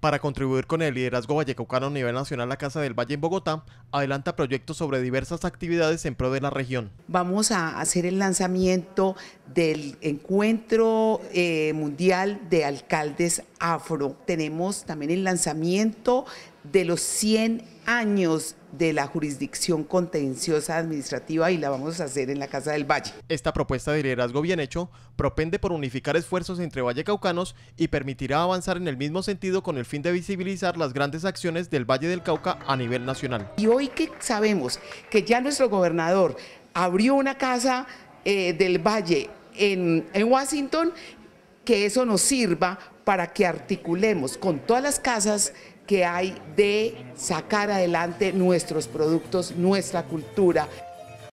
Para contribuir con el liderazgo vallecaucano a nivel nacional, la Casa del Valle en Bogotá adelanta proyectos sobre diversas actividades en pro de la región. Vamos a hacer el lanzamiento del encuentro eh, mundial de alcaldes afro. Tenemos también el lanzamiento de los 100 años de la jurisdicción contenciosa administrativa y la vamos a hacer en la Casa del Valle. Esta propuesta de liderazgo bien hecho propende por unificar esfuerzos entre vallecaucanos y permitirá avanzar en el mismo sentido con el fin de visibilizar las grandes acciones del Valle del Cauca a nivel nacional. Y hoy que sabemos que ya nuestro gobernador abrió una casa eh, del Valle en, en Washington que eso nos sirva para que articulemos con todas las casas que hay de sacar adelante nuestros productos, nuestra cultura.